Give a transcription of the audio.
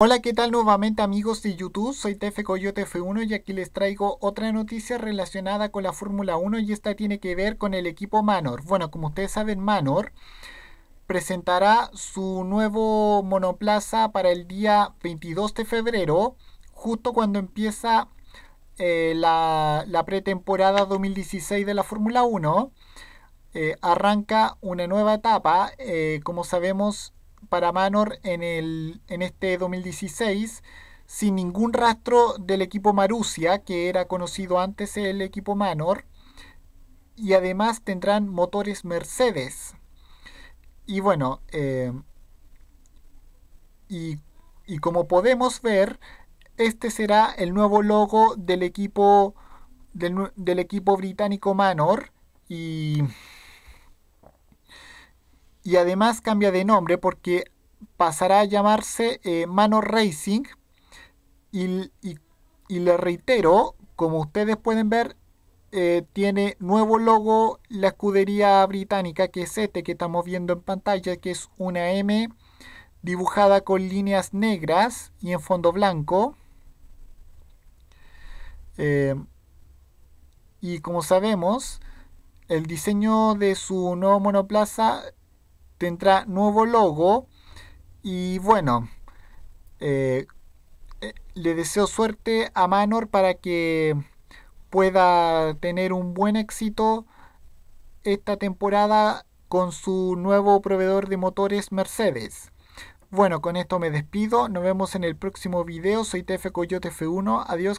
Hola, ¿qué tal nuevamente amigos de YouTube? Soy TF Coyote F1 y aquí les traigo otra noticia relacionada con la Fórmula 1 y esta tiene que ver con el equipo Manor. Bueno, como ustedes saben, Manor presentará su nuevo monoplaza para el día 22 de febrero, justo cuando empieza eh, la, pretemporada 2016 de la Fórmula 1. Eh, arranca una nueva etapa, eh, como sabemos para Manor en, el, en este 2016 sin ningún rastro del equipo Marussia, que era conocido antes el equipo Manor, y además tendrán motores Mercedes. Y bueno, eh, y, como podemos ver, este será el nuevo logo del equipo, del equipo británico Manor. Y y además cambia de nombre porque pasará a llamarse eh, Mano Racing y, le reitero, como ustedes pueden ver, eh, tiene nuevo logo la escudería británica que es este que estamos viendo en pantalla, que es una M dibujada con líneas negras y en fondo blanco. Eh, y como sabemos, el diseño de su nuevo monoplaza tendrá nuevo logo y bueno, eh, eh, le deseo suerte a Manor para que pueda tener un buen éxito esta temporada con su nuevo proveedor de motores Mercedes. Bueno, con esto me despido. Nos vemos en el próximo video. Soy TF Coyote F1. Adiós,